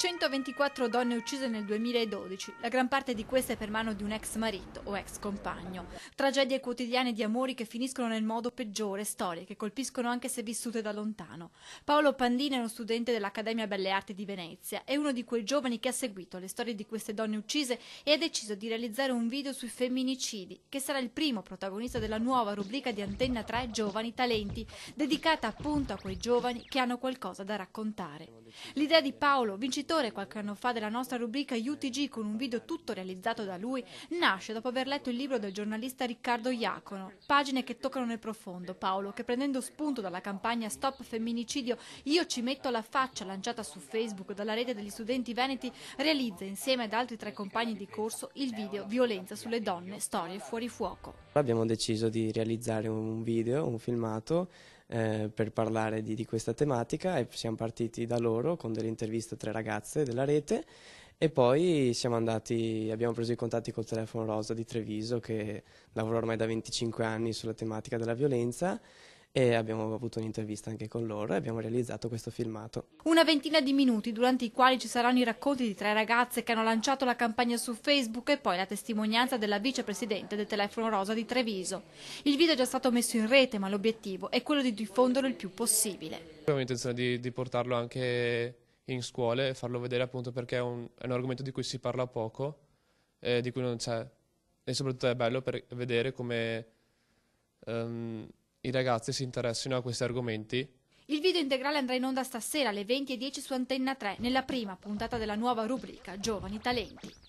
124 donne uccise nel 2012, la gran parte di queste per mano di un ex marito o ex compagno. Tragedie quotidiane di amori che finiscono nel modo peggiore, storie che colpiscono anche se vissute da lontano. Paolo Pandini è uno studente dell'Accademia Belle Arti di Venezia, è uno di quei giovani che ha seguito le storie di queste donne uccise e ha deciso di realizzare un video sui femminicidi, che sarà il primo protagonista della nuova rubrica di Antenna 3 Giovani Talenti, dedicata appunto a quei giovani che hanno qualcosa da raccontare. L'idea di Paolo, vincitore vincitore qualche anno fa della nostra rubrica UTG con un video tutto realizzato da lui, nasce dopo aver letto il libro del giornalista Riccardo Iacono, Pagine che toccano nel profondo, Paolo, che prendendo spunto dalla campagna Stop Femminicidio Io ci metto la faccia, lanciata su Facebook dalla rete degli studenti veneti, realizza insieme ad altri tre compagni di corso il video Violenza sulle donne, storie fuori fuoco. Abbiamo deciso di realizzare un video, un filmato, eh, per parlare di, di, questa tematica e siamo partiti da loro con delle interviste a tre ragazze della rete e poi andati, abbiamo preso i contatti col telefono rosa di Treviso che lavora ormai da 25 anni sulla tematica della violenza e abbiamo avuto un'intervista anche con loro e abbiamo realizzato questo filmato. Una ventina di minuti durante i quali ci saranno i racconti di tre ragazze che hanno lanciato la campagna su Facebook e poi la testimonianza della vicepresidente del Telefono Rosa di Treviso. Il video è già stato messo in rete ma l'obiettivo è quello di diffonderlo il più possibile. Abbiamo intenzione di, di portarlo anche in scuole e farlo vedere appunto perché è un, è un argomento di cui si parla poco, eh, di cui non c'è e soprattutto è bello per vedere come um, i ragazzi si interessino a questi argomenti. Il video integrale andrà in onda stasera alle 20.10 su Antenna 3, nella prima puntata della nuova rubrica Giovani Talenti.